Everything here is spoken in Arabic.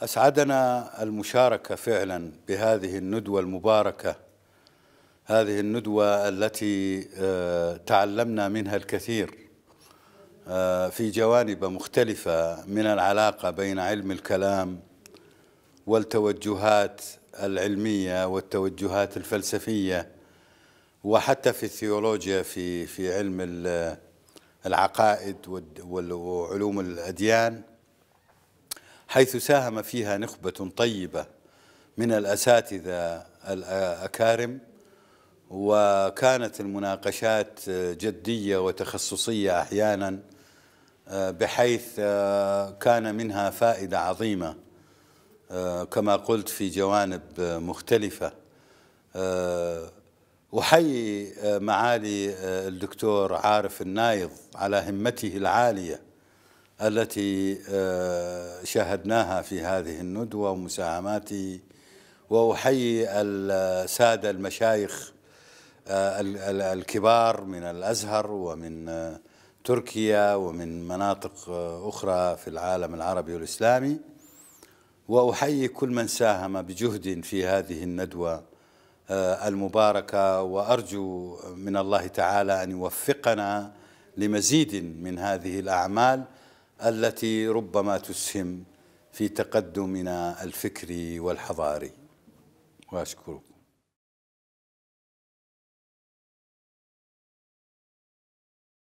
اسعدنا المشاركه فعلا بهذه الندوه المباركه هذه الندوه التي آه، تعلمنا منها الكثير آه، في جوانب مختلفه من العلاقه بين علم الكلام والتوجهات العلميه والتوجهات الفلسفيه وحتى في الثيولوجيا في في علم العقائد وعلوم الاديان حيث ساهم فيها نخبة طيبة من الأساتذة الأكارم وكانت المناقشات جدية وتخصصية أحيانا بحيث كان منها فائدة عظيمة كما قلت في جوانب مختلفة أحيي معالي الدكتور عارف النايض على همته العالية التي شاهدناها في هذه الندوة ومساهماتي وأحيي السادة المشايخ آه، الكبار من الأزهر ومن آه، تركيا ومن مناطق آه، أخرى في العالم العربي والإسلامي وأحيي كل من ساهم بجهد في هذه الندوة المباركة وأرجو من الله تعالى أن يوفقنا لمزيد من هذه الأعمال التي ربما تسهم في تقدمنا الفكري والحضاري واشكركم